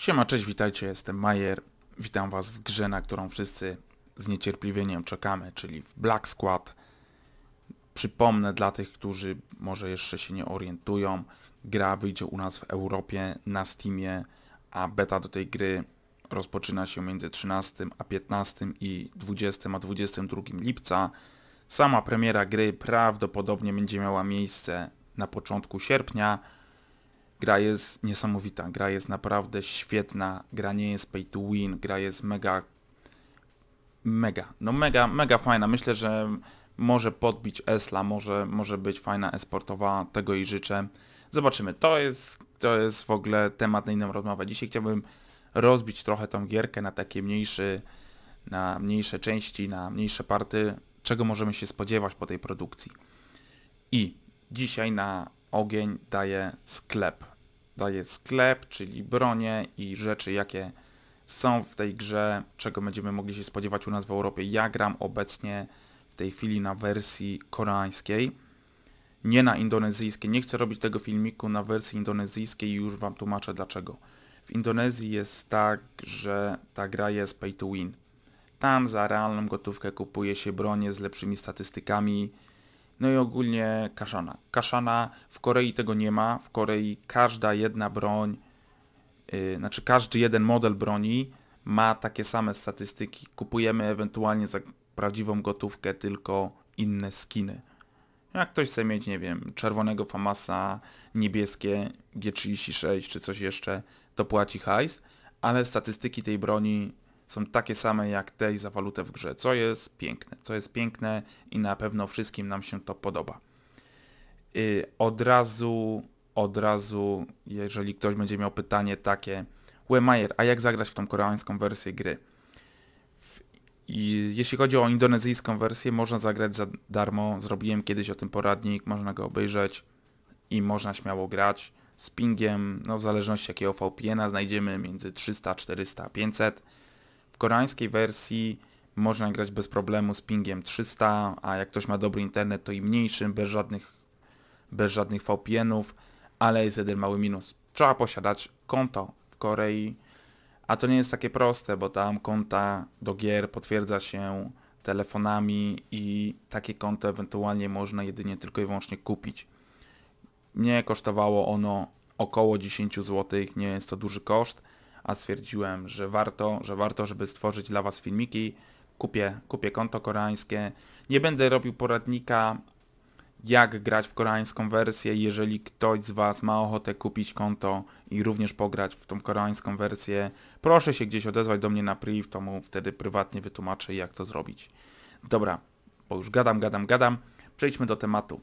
Siema, cześć, witajcie, jestem Majer. Witam was w grze, na którą wszyscy z niecierpliwieniem czekamy, czyli w Black Squad. Przypomnę dla tych, którzy może jeszcze się nie orientują, gra wyjdzie u nas w Europie na Steamie, a beta do tej gry rozpoczyna się między 13 a 15 i 20 a 22 lipca. Sama premiera gry prawdopodobnie będzie miała miejsce na początku sierpnia, Gra jest niesamowita, gra jest naprawdę świetna, gra nie jest pay to win, gra jest mega, mega, no mega, mega fajna. Myślę, że może podbić Esla, może, może być fajna esportowa, tego i życzę. Zobaczymy, to jest, to jest w ogóle temat na inną rozmowę. Dzisiaj chciałbym rozbić trochę tą gierkę na takie mniejsze, na mniejsze części, na mniejsze party, czego możemy się spodziewać po tej produkcji. I dzisiaj na ogień daje sklep daje sklep, czyli bronie i rzeczy jakie są w tej grze, czego będziemy mogli się spodziewać u nas w Europie. Ja gram obecnie w tej chwili na wersji koreańskiej, nie na indonezyjskiej. Nie chcę robić tego filmiku na wersji indonezyjskiej i już Wam tłumaczę dlaczego. W Indonezji jest tak, że ta gra jest pay to win. Tam za realną gotówkę kupuje się bronie z lepszymi statystykami, no i ogólnie kaszana. Kaszana w Korei tego nie ma. W Korei każda jedna broń, yy, znaczy każdy jeden model broni ma takie same statystyki. Kupujemy ewentualnie za prawdziwą gotówkę tylko inne skiny. Jak ktoś chce mieć, nie wiem, czerwonego Famasa, niebieskie G36 czy coś jeszcze, to płaci hajs, ale statystyki tej broni są takie same jak te i za walutę w grze, co jest piękne, co jest piękne i na pewno wszystkim nam się to podoba. Y, od razu, od razu, jeżeli ktoś będzie miał pytanie takie, Łemajer, a jak zagrać w tą koreańską wersję gry? i, jeśli chodzi o indonezyjską wersję, można zagrać za darmo, zrobiłem kiedyś o tym poradnik, można go obejrzeć i można śmiało grać z pingiem, no w zależności jakiego VPN-a znajdziemy, między 300, 400, 500 koreańskiej wersji można grać bez problemu z pingiem 300, a jak ktoś ma dobry internet to i mniejszym, bez żadnych, bez żadnych VPN-ów, ale jest jeden mały minus. Trzeba posiadać konto w Korei, a to nie jest takie proste, bo tam konta do gier potwierdza się telefonami i takie konto ewentualnie można jedynie tylko i wyłącznie kupić. Mnie kosztowało ono około 10 zł, nie jest to duży koszt, a stwierdziłem, że warto, że warto, żeby stworzyć dla Was filmiki. Kupię, kupię konto koreańskie. Nie będę robił poradnika, jak grać w koreańską wersję. Jeżeli ktoś z Was ma ochotę kupić konto i również pograć w tą koreańską wersję, proszę się gdzieś odezwać do mnie na priv, to mu wtedy prywatnie wytłumaczę, jak to zrobić. Dobra, bo już gadam, gadam, gadam. Przejdźmy do tematu.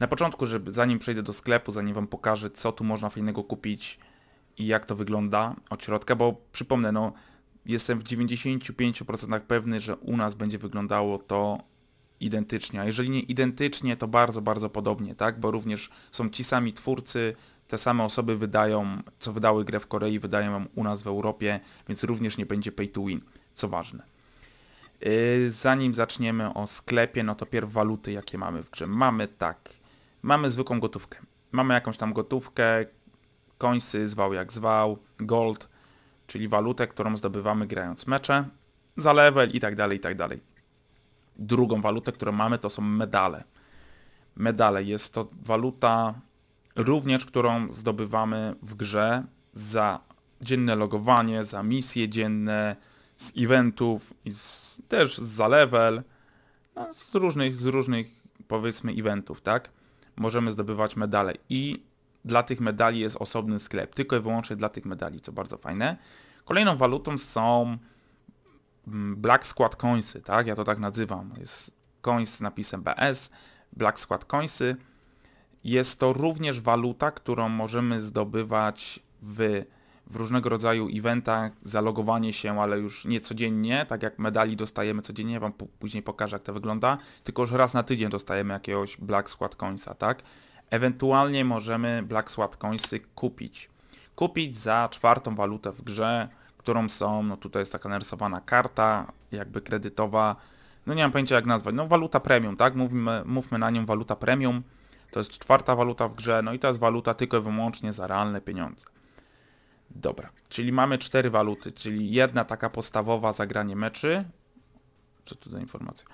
Na początku, żeby, zanim przejdę do sklepu, zanim Wam pokażę, co tu można fajnego kupić, i jak to wygląda od środka, bo przypomnę, no jestem w 95% pewny, że u nas będzie wyglądało to identycznie, a jeżeli nie identycznie, to bardzo, bardzo podobnie, tak, bo również są ci sami twórcy, te same osoby wydają, co wydały grę w Korei, wydają ją u nas w Europie, więc również nie będzie pay to win, co ważne. Yy, zanim zaczniemy o sklepie, no to pierw waluty, jakie mamy w grze. Mamy tak, mamy zwykłą gotówkę. Mamy jakąś tam gotówkę, końsy, zwał jak zwał, gold, czyli walutę, którą zdobywamy grając mecze, za level i tak dalej, i tak dalej. Drugą walutę, którą mamy to są medale. Medale jest to waluta również, którą zdobywamy w grze za dzienne logowanie, za misje dzienne, z eventów, i z, też za level, no, z różnych, z różnych powiedzmy eventów, tak? Możemy zdobywać medale i dla tych medali jest osobny sklep, tylko i wyłącznie dla tych medali, co bardzo fajne. Kolejną walutą są mm, Black Squad Coinsy, tak? Ja to tak nazywam. Jest coins z napisem BS, Black Squad Coinsy. Jest to również waluta, którą możemy zdobywać w, w różnego rodzaju eventach, zalogowanie się, ale już nie codziennie, tak jak medali dostajemy codziennie, ja wam później pokażę jak to wygląda, tylko już raz na tydzień dostajemy jakiegoś Black Squad Coinsa, tak? Ewentualnie możemy Black Swap Coinsy kupić. Kupić za czwartą walutę w grze, którą są, no tutaj jest taka narysowana karta, jakby kredytowa, no nie mam pojęcia jak nazwać, no waluta premium, tak? Mówmy, mówmy na nią waluta premium, to jest czwarta waluta w grze, no i to jest waluta tylko i wyłącznie za realne pieniądze. Dobra, czyli mamy cztery waluty, czyli jedna taka podstawowa za granie meczy, co tu za informacja,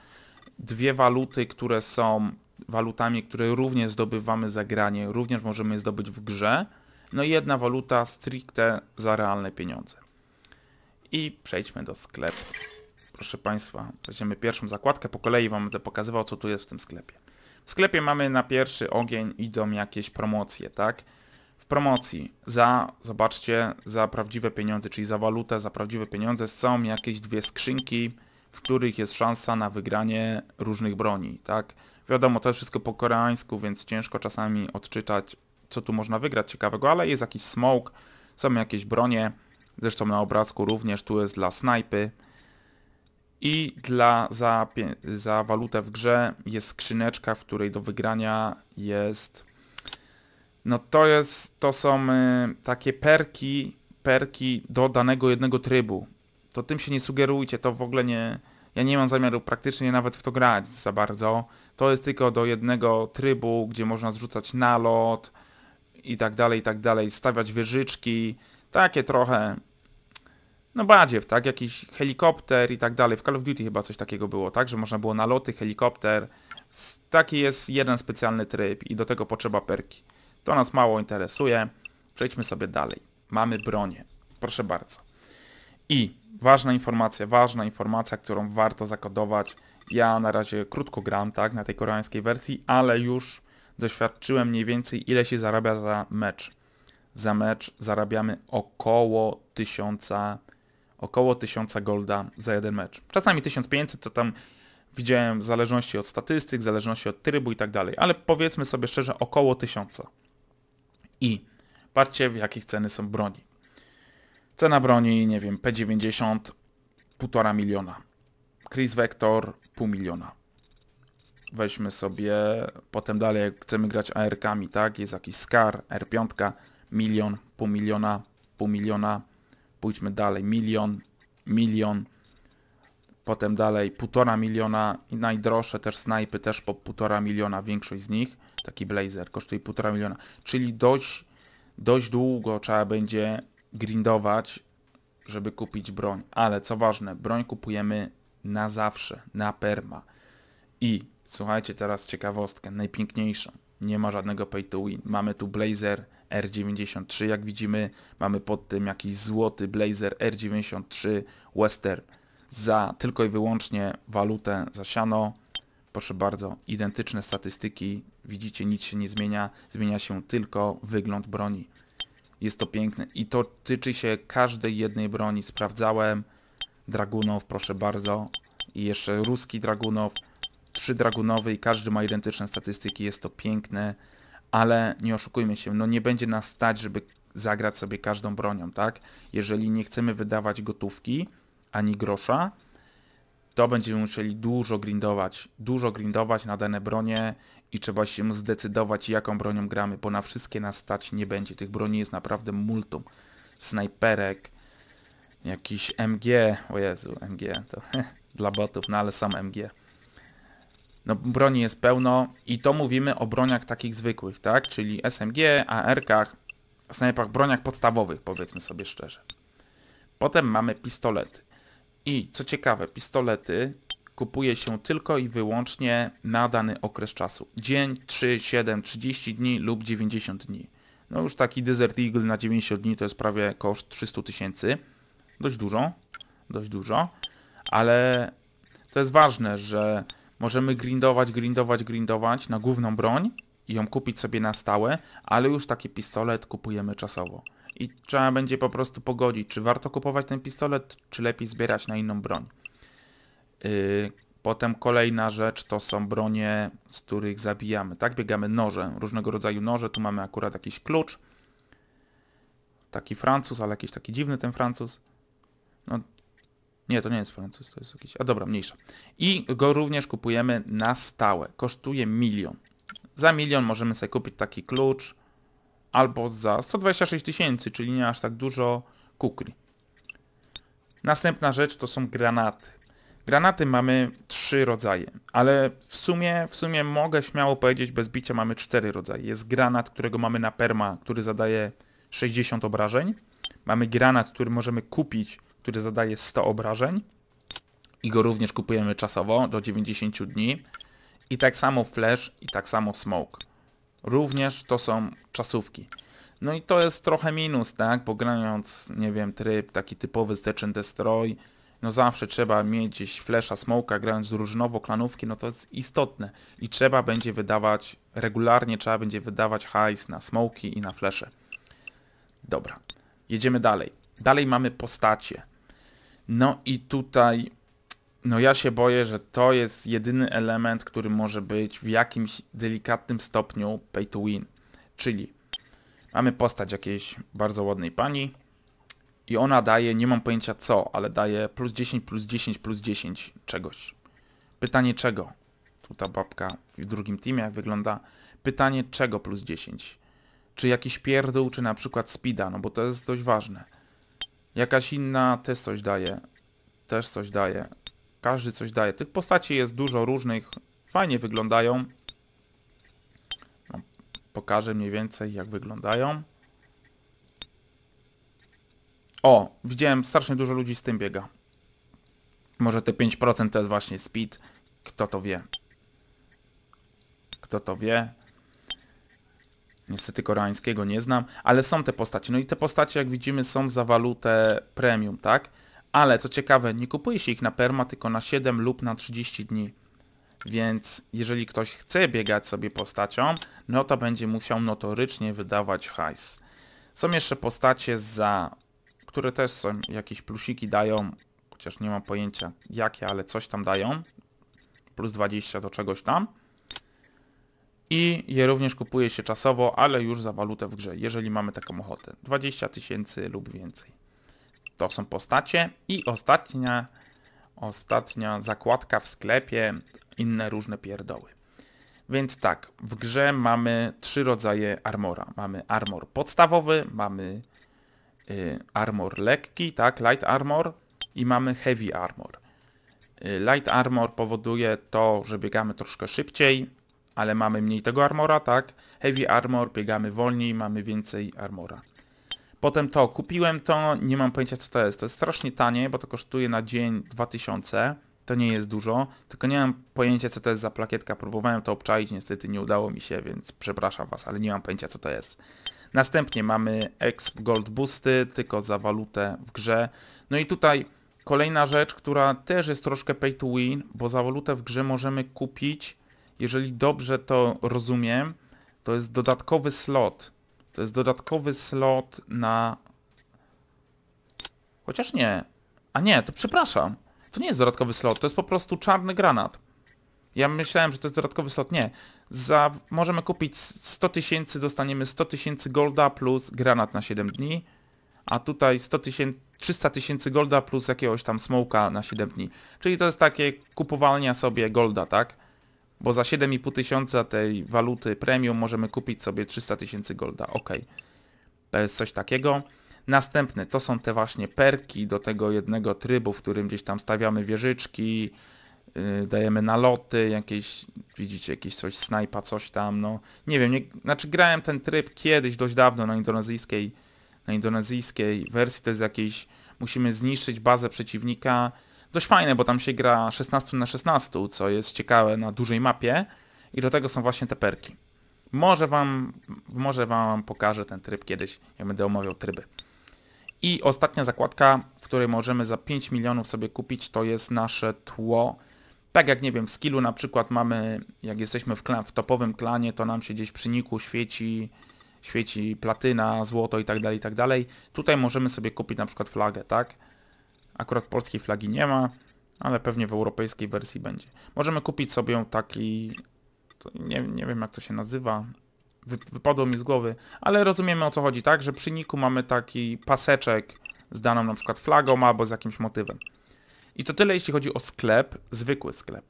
dwie waluty, które są walutami, które również zdobywamy za granie, również możemy je zdobyć w grze. No i jedna waluta stricte za realne pieniądze. I przejdźmy do sklepu. Proszę Państwa, weźmiemy pierwszą zakładkę, po kolei Wam będę pokazywał, co tu jest w tym sklepie. W sklepie mamy na pierwszy ogień idą jakieś promocje, tak? W promocji za, zobaczcie, za prawdziwe pieniądze, czyli za walutę, za prawdziwe pieniądze są jakieś dwie skrzynki, w których jest szansa na wygranie różnych broni, tak? Wiadomo, to jest wszystko po koreańsku, więc ciężko czasami odczytać, co tu można wygrać ciekawego, ale jest jakiś smoke, są jakieś bronie, zresztą na obrazku również, tu jest dla snajpy. I dla, za, za walutę w grze jest skrzyneczka, w której do wygrania jest... No to jest, to są y, takie perki, perki do danego jednego trybu. To tym się nie sugerujcie, to w ogóle nie, ja nie mam zamiaru praktycznie nawet w to grać za bardzo. To jest tylko do jednego trybu, gdzie można zrzucać nalot i tak dalej, i tak dalej, stawiać wieżyczki, takie trochę, no badziew, tak, jakiś helikopter i tak dalej. W Call of Duty chyba coś takiego było, tak, że można było naloty, helikopter. Taki jest jeden specjalny tryb i do tego potrzeba perki. To nas mało interesuje. Przejdźmy sobie dalej. Mamy bronię. Proszę bardzo. I ważna informacja, ważna informacja, którą warto zakodować. Ja na razie krótko gram, tak, na tej koreańskiej wersji, ale już doświadczyłem mniej więcej ile się zarabia za mecz. Za mecz zarabiamy około 1000, około 1000 golda za jeden mecz. Czasami 1500 to tam widziałem w zależności od statystyk, w zależności od trybu i tak dalej, ale powiedzmy sobie szczerze około 1000. I patrzcie w jakich ceny są broni. Cena broni, nie wiem, P90, 1,5 miliona. Chris Vector, pół miliona. Weźmy sobie, potem dalej jak chcemy grać AR-kami, tak? Jest jakiś Scar, R5, milion, pół miliona, pół miliona. Pójdźmy dalej, milion, milion. Potem dalej półtora miliona i najdroższe też snajpy, też po półtora miliona, większość z nich. Taki blazer kosztuje półtora miliona, czyli dość, dość długo trzeba będzie grindować, żeby kupić broń. Ale co ważne, broń kupujemy na zawsze, na perma. I słuchajcie teraz ciekawostkę, najpiękniejszą. Nie ma żadnego pay to win. Mamy tu Blazer R93, jak widzimy. Mamy pod tym jakiś złoty Blazer R93 Western. Za tylko i wyłącznie walutę zasiano. Proszę bardzo, identyczne statystyki. Widzicie, nic się nie zmienia. Zmienia się tylko wygląd broni. Jest to piękne. I to tyczy się każdej jednej broni. Sprawdzałem. Dragunow, proszę bardzo. I jeszcze ruski Dragunow. Trzy Dragunowy i każdy ma identyczne statystyki. Jest to piękne. Ale nie oszukujmy się, no nie będzie nas stać, żeby zagrać sobie każdą bronią, tak? Jeżeli nie chcemy wydawać gotówki ani grosza, to będziemy musieli dużo grindować, dużo grindować na dane bronie i trzeba się zdecydować jaką bronią gramy, bo na wszystkie nas stać nie będzie. Tych broni jest naprawdę multum. Snajperek, jakiś MG, o Jezu, MG to dla botów, no ale sam MG. No broni jest pełno i to mówimy o broniach takich zwykłych, tak? Czyli SMG, AR-kach, snajpach, broniach podstawowych powiedzmy sobie szczerze. Potem mamy pistolety. I co ciekawe, pistolety kupuje się tylko i wyłącznie na dany okres czasu. Dzień, 3, 7, 30 dni lub 90 dni. No już taki Desert Eagle na 90 dni to jest prawie koszt 300 tysięcy. Dość dużo, dość dużo, ale to jest ważne, że możemy grindować, grindować, grindować na główną broń i ją kupić sobie na stałe, ale już taki pistolet kupujemy czasowo i trzeba będzie po prostu pogodzić, czy warto kupować ten pistolet, czy lepiej zbierać na inną broń. Y, potem kolejna rzecz to są bronie, z których zabijamy. Tak, biegamy noże, różnego rodzaju noże. Tu mamy akurat jakiś klucz. Taki Francuz, ale jakiś taki dziwny ten Francuz. No, nie, to nie jest Francuz, to jest jakiś... A dobra, mniejsza. I go również kupujemy na stałe. Kosztuje milion. Za milion możemy sobie kupić taki klucz, albo za 126 tysięcy, czyli nie aż tak dużo kukli. Następna rzecz to są granaty. Granaty mamy trzy rodzaje, ale w sumie, w sumie mogę śmiało powiedzieć, bez bicia mamy cztery rodzaje. Jest granat, którego mamy na perma, który zadaje 60 obrażeń. Mamy granat, który możemy kupić, który zadaje 100 obrażeń. I go również kupujemy czasowo, do 90 dni. I tak samo flash, i tak samo smoke również to są czasówki. No i to jest trochę minus, tak? Bo grając, nie wiem, tryb taki typowy Stretch Destroy, no zawsze trzeba mieć gdzieś flesza, smoka, grając różnowo klanówki, no to jest istotne. I trzeba będzie wydawać, regularnie trzeba będzie wydawać hajs na smoki i na flesze. Dobra, jedziemy dalej. Dalej mamy postacie. No i tutaj no ja się boję, że to jest jedyny element, który może być w jakimś delikatnym stopniu pay to win. Czyli mamy postać jakiejś bardzo ładnej pani i ona daje, nie mam pojęcia co, ale daje plus 10, plus 10, plus 10 czegoś. Pytanie czego? Tu ta babka w drugim teamie jak wygląda. Pytanie czego plus 10? Czy jakiś pierdół, czy na przykład speeda, no bo to jest dość ważne. Jakaś inna też coś daje. Też coś daje. Każdy coś daje. Tych postaci jest dużo różnych. Fajnie wyglądają. No, pokażę mniej więcej jak wyglądają. O, widziałem strasznie dużo ludzi z tym biega. Może te 5% to jest właśnie speed. Kto to wie? Kto to wie? Niestety koreańskiego nie znam, ale są te postacie. No i te postacie, jak widzimy, są za walutę premium, tak? Ale co ciekawe, nie kupuje się ich na perma, tylko na 7 lub na 30 dni. Więc jeżeli ktoś chce biegać sobie postacią, no to będzie musiał notorycznie wydawać hajs. Są jeszcze postacie za... które też są jakieś plusiki dają, chociaż nie mam pojęcia jakie, ale coś tam dają. Plus 20 do czegoś tam. I je również kupuje się czasowo, ale już za walutę w grze, jeżeli mamy taką ochotę. 20 tysięcy lub więcej. To są postacie. I ostatnia, ostatnia zakładka w sklepie, inne różne pierdoły. Więc tak, w grze mamy trzy rodzaje armora. Mamy armor podstawowy, mamy y, armor lekki, tak, light armor i mamy heavy armor. Y, light armor powoduje to, że biegamy troszkę szybciej, ale mamy mniej tego armora, tak. Heavy armor biegamy wolniej, mamy więcej armora. Potem to, kupiłem to, nie mam pojęcia co to jest. To jest strasznie tanie, bo to kosztuje na dzień 2000. To nie jest dużo, tylko nie mam pojęcia co to jest za plakietka. Próbowałem to obczaić, niestety nie udało mi się, więc przepraszam Was, ale nie mam pojęcia co to jest. Następnie mamy Exp Gold Boosty, tylko za walutę w grze. No i tutaj kolejna rzecz, która też jest troszkę pay to win, bo za walutę w grze możemy kupić, jeżeli dobrze to rozumiem, to jest dodatkowy slot to jest dodatkowy slot na... Chociaż nie. A nie, to przepraszam. To nie jest dodatkowy slot, to jest po prostu czarny granat. Ja myślałem, że to jest dodatkowy slot. Nie. Za... Możemy kupić 100 tysięcy, dostaniemy 100 tysięcy golda plus granat na 7 dni. A tutaj 100 tysięcy, 300 tysięcy golda plus jakiegoś tam smoka na 7 dni. Czyli to jest takie kupowalnia sobie golda, tak? Bo za 7,5 tysiąca tej waluty premium możemy kupić sobie 300 tysięcy golda. Ok. To jest coś takiego. Następne to są te właśnie perki do tego jednego trybu, w którym gdzieś tam stawiamy wieżyczki, yy, dajemy naloty, jakieś, widzicie, jakieś coś, snajpa, coś tam, no. Nie wiem, nie, znaczy grałem ten tryb kiedyś, dość dawno na indonezyjskiej, na indonezyjskiej wersji, to jest jakieś, musimy zniszczyć bazę przeciwnika, dość fajne, bo tam się gra 16 na 16, co jest ciekawe na dużej mapie i do tego są właśnie te perki. Może wam, może wam pokażę ten tryb kiedyś, ja będę omawiał tryby. I ostatnia zakładka, w której możemy za 5 milionów sobie kupić, to jest nasze tło. Tak jak nie wiem, w skillu na przykład mamy, jak jesteśmy w, klan, w topowym klanie, to nam się gdzieś przy niku świeci, świeci platyna, złoto i tak dalej, i tak dalej. Tutaj możemy sobie kupić na przykład flagę, tak? Akurat polskiej flagi nie ma, ale pewnie w europejskiej wersji będzie. Możemy kupić sobie taki... Nie, nie wiem jak to się nazywa. Wy, wypadło mi z głowy. Ale rozumiemy o co chodzi, tak? Że przy niku mamy taki paseczek z daną na przykład flagą albo z jakimś motywem. I to tyle jeśli chodzi o sklep, zwykły sklep.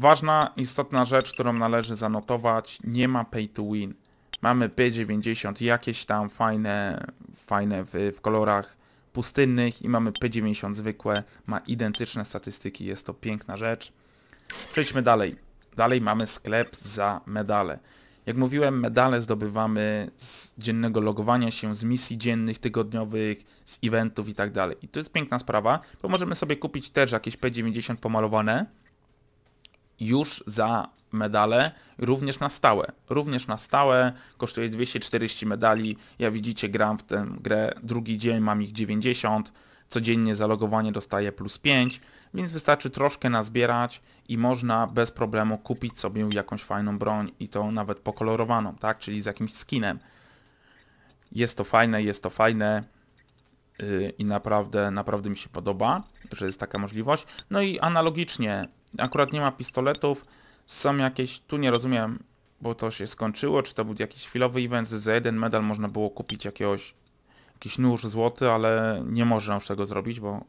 Ważna, istotna rzecz, którą należy zanotować, nie ma pay to win. Mamy P90, jakieś tam fajne, fajne w, w kolorach pustynnych i mamy P90 zwykłe, ma identyczne statystyki, jest to piękna rzecz. Przejdźmy dalej. Dalej mamy sklep za medale. Jak mówiłem, medale zdobywamy z dziennego logowania się, z misji dziennych, tygodniowych, z eventów i tak dalej. I to jest piękna sprawa, bo możemy sobie kupić też jakieś P90 pomalowane, już za medale, również na stałe. Również na stałe, kosztuje 240 medali. Ja widzicie, gram w tę grę drugi dzień, mam ich 90. Codziennie zalogowanie dostaje plus 5, więc wystarczy troszkę nazbierać i można bez problemu kupić sobie jakąś fajną broń i to nawet pokolorowaną, tak? Czyli z jakimś skinem. Jest to fajne, jest to fajne yy, i naprawdę, naprawdę mi się podoba, że jest taka możliwość. No i analogicznie Akurat nie ma pistoletów. Są jakieś... Tu nie rozumiem, bo to się skończyło, czy to był jakiś chwilowy event. Za jeden medal można było kupić jakiegoś... Jakiś nóż złoty, ale nie można już tego zrobić, bo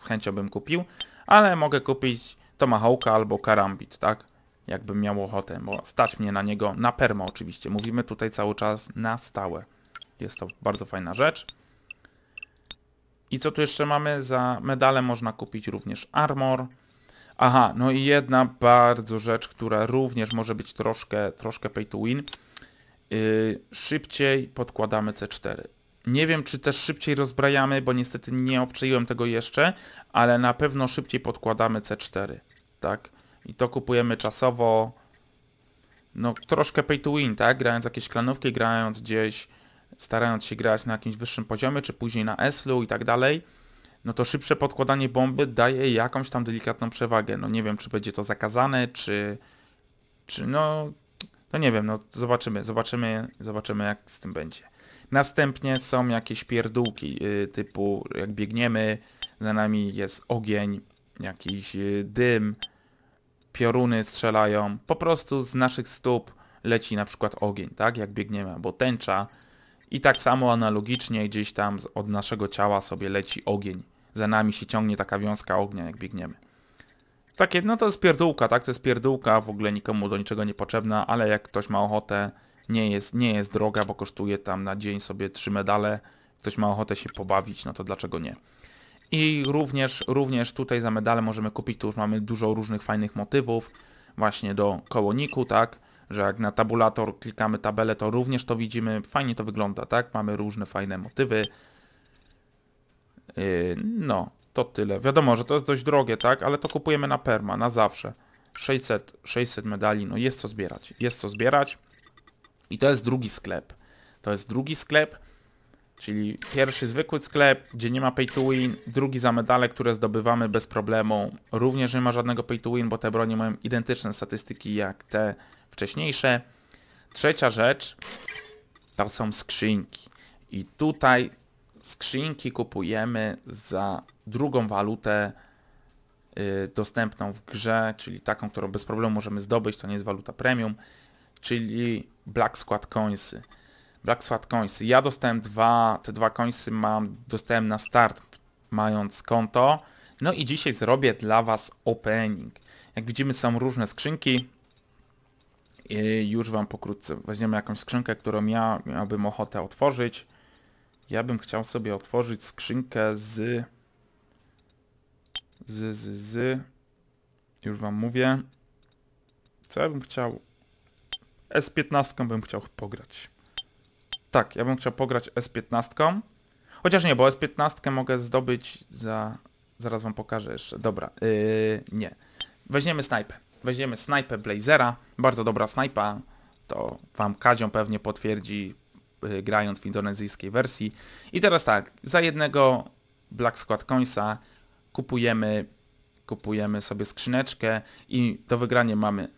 chęcią bym kupił. Ale mogę kupić Tomahawka albo Karambit, tak? Jakbym miał ochotę, bo stać mnie na niego na permo oczywiście. Mówimy tutaj cały czas na stałe. Jest to bardzo fajna rzecz. I co tu jeszcze mamy? Za medale można kupić również armor. Aha, no i jedna bardzo rzecz, która również może być troszkę, troszkę pay to win. Yy, szybciej podkładamy C4. Nie wiem, czy też szybciej rozbrajamy, bo niestety nie obczyliłem tego jeszcze, ale na pewno szybciej podkładamy C4. Tak? I to kupujemy czasowo, no troszkę pay to win, tak? Grając jakieś klanówki, grając gdzieś, starając się grać na jakimś wyższym poziomie, czy później na Eslu i tak dalej no to szybsze podkładanie bomby daje jakąś tam delikatną przewagę. No nie wiem, czy będzie to zakazane, czy, czy no, no nie wiem, no zobaczymy, zobaczymy, zobaczymy jak z tym będzie. Następnie są jakieś pierdółki y, typu jak biegniemy, za nami jest ogień, jakiś y, dym, pioruny strzelają, po prostu z naszych stóp leci na przykład ogień, tak, jak biegniemy, albo tęcza, i tak samo analogicznie gdzieś tam od naszego ciała sobie leci ogień. Za nami się ciągnie taka wiązka ognia, jak biegniemy. Takie, no to jest pierdółka, tak? To jest pierdółka, w ogóle nikomu do niczego nie potrzebna, ale jak ktoś ma ochotę, nie jest, nie jest droga, bo kosztuje tam na dzień sobie trzy medale, ktoś ma ochotę się pobawić, no to dlaczego nie? I również, również tutaj za medale możemy kupić, tu już mamy dużo różnych fajnych motywów, właśnie do kołoniku, tak? że jak na tabulator klikamy tabelę, to również to widzimy. Fajnie to wygląda, tak? Mamy różne fajne motywy. Yy, no, to tyle. Wiadomo, że to jest dość drogie, tak? Ale to kupujemy na perma, na zawsze. 600, 600 medali, no jest co zbierać. Jest co zbierać. I to jest drugi sklep. To jest drugi sklep Czyli pierwszy zwykły sklep, gdzie nie ma pay to win, drugi za medale, które zdobywamy bez problemu. Również nie ma żadnego pay to win, bo te bronie mają identyczne statystyki jak te wcześniejsze. Trzecia rzecz to są skrzynki. I tutaj skrzynki kupujemy za drugą walutę yy, dostępną w grze, czyli taką, którą bez problemu możemy zdobyć, to nie jest waluta premium, czyli Black Squad Coinsy. Black Swat Coinsy. Ja dostałem dwa, te dwa coinsy mam, dostałem na start mając konto. No i dzisiaj zrobię dla Was opening. Jak widzimy są różne skrzynki. I już Wam pokrótce weźmiemy jakąś skrzynkę, którą ja miałbym ochotę otworzyć. Ja bym chciał sobie otworzyć skrzynkę z... Z, z, z... Już Wam mówię. Co ja bym chciał? S15 bym chciał pograć. Tak, ja bym chciał pograć S15. Chociaż nie, bo S15 mogę zdobyć za... Zaraz wam pokażę jeszcze. Dobra, yy, nie. Weźmiemy snajpę. Weźmiemy snajpę Blazera. Bardzo dobra snajpa. To wam Kadzią pewnie potwierdzi yy, grając w indonezyjskiej wersji. I teraz tak, za jednego Black Squad Coinsa kupujemy kupujemy sobie skrzyneczkę i do wygrania mamy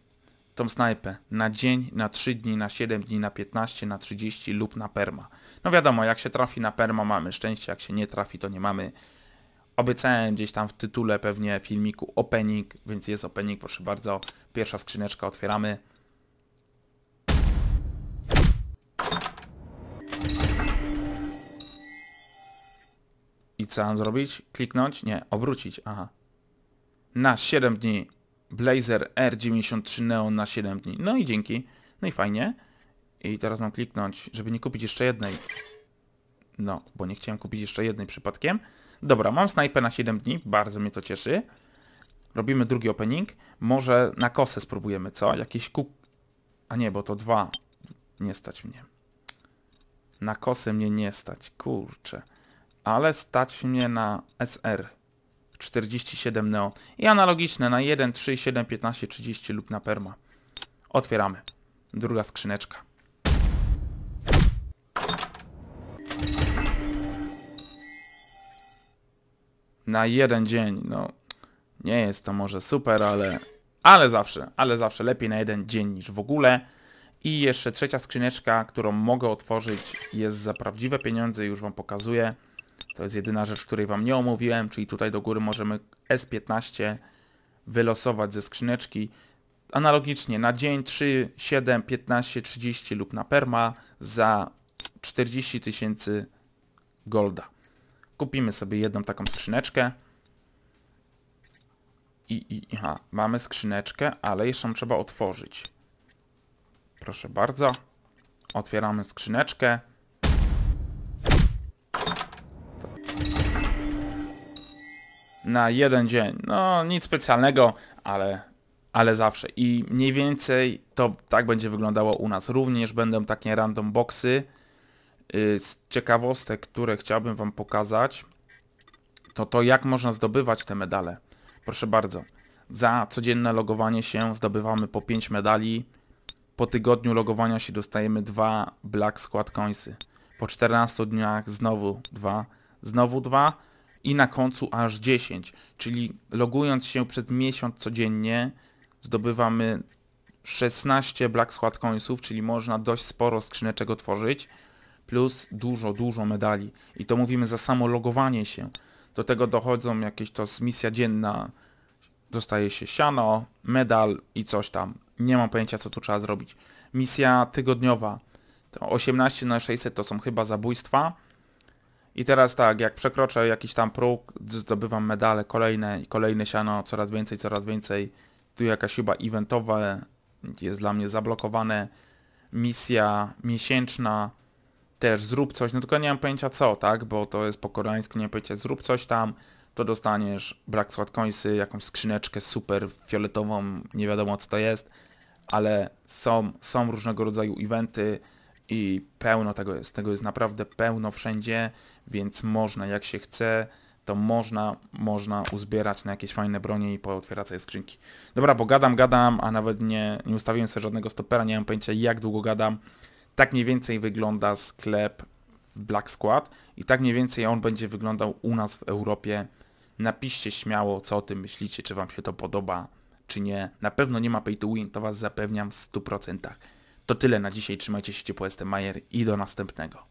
tą snajpę na dzień, na 3 dni, na 7 dni, na 15, na 30 lub na perma. No wiadomo, jak się trafi na perma mamy szczęście, jak się nie trafi to nie mamy. Obiecałem gdzieś tam w tytule pewnie filmiku opening, więc jest opening, proszę bardzo. Pierwsza skrzyneczka otwieramy. I co mam zrobić? Kliknąć? Nie, obrócić, aha. Na 7 dni Blazer R93 Neon na 7 dni. No i dzięki. No i fajnie. I teraz mam kliknąć, żeby nie kupić jeszcze jednej. No, bo nie chciałem kupić jeszcze jednej przypadkiem. Dobra, mam snajpę na 7 dni, bardzo mnie to cieszy. Robimy drugi opening. Może na kosę spróbujemy, co? Jakiś kup... A nie, bo to dwa. Nie stać mnie. Na kosę mnie nie stać, kurczę. Ale stać mnie na SR. 47 Neo i analogiczne na 1, 3, 7, 15, 30 lub na perma. Otwieramy. Druga skrzyneczka. Na jeden dzień, no nie jest to może super, ale ale zawsze, ale zawsze lepiej na jeden dzień niż w ogóle. I jeszcze trzecia skrzyneczka, którą mogę otworzyć jest za prawdziwe pieniądze, już Wam pokazuję. To jest jedyna rzecz, której Wam nie omówiłem, czyli tutaj do góry możemy S15 wylosować ze skrzyneczki. Analogicznie na dzień 3, 7, 15, 30 lub na perma za 40 tysięcy golda. Kupimy sobie jedną taką skrzyneczkę. I, i aha, mamy skrzyneczkę, ale jeszcze ją trzeba otworzyć. Proszę bardzo. Otwieramy skrzyneczkę. na jeden dzień. No nic specjalnego, ale, ale zawsze. I mniej więcej to tak będzie wyglądało u nas. Również będą takie random boxy y, z ciekawostek, które chciałbym Wam pokazać. To to jak można zdobywać te medale. Proszę bardzo. Za codzienne logowanie się zdobywamy po 5 medali. Po tygodniu logowania się dostajemy 2 Black Squad Coinsy. Po 14 dniach znowu 2, znowu 2 i na końcu aż 10, czyli logując się przez miesiąc codziennie zdobywamy 16 Black Squad Coinsów, czyli można dość sporo skrzyneczek otworzyć, plus dużo, dużo medali. I to mówimy za samo logowanie się. Do tego dochodzą jakieś to misja dzienna, dostaje się siano, medal i coś tam. Nie mam pojęcia co tu trzeba zrobić. Misja tygodniowa, to 18 na 600 to są chyba zabójstwa, i teraz tak, jak przekroczę jakiś tam próg, zdobywam medale kolejne i kolejne siano, coraz więcej, coraz więcej. Tu jakaś chyba eventowa jest dla mnie zablokowane. Misja miesięczna, też zrób coś, no tylko nie mam pojęcia co, tak, bo to jest po koreańsku, nie mam pojęcia, zrób coś tam, to dostaniesz brak słodkońsy, jakąś skrzyneczkę super fioletową, nie wiadomo co to jest, ale są, są różnego rodzaju eventy, i pełno tego jest. Tego jest naprawdę pełno wszędzie, więc można jak się chce, to można, można uzbierać na jakieś fajne bronie i pootwierać sobie skrzynki. Dobra, bo gadam, gadam, a nawet nie, nie ustawiłem sobie żadnego stopera, nie mam pojęcia jak długo gadam. Tak mniej więcej wygląda sklep w Black Squad i tak mniej więcej on będzie wyglądał u nas w Europie. Napiszcie śmiało, co o tym myślicie, czy Wam się to podoba, czy nie. Na pewno nie ma pay to win, to Was zapewniam w 100%. To tyle na dzisiaj. Trzymajcie się ciepło, jestem Majer i do następnego.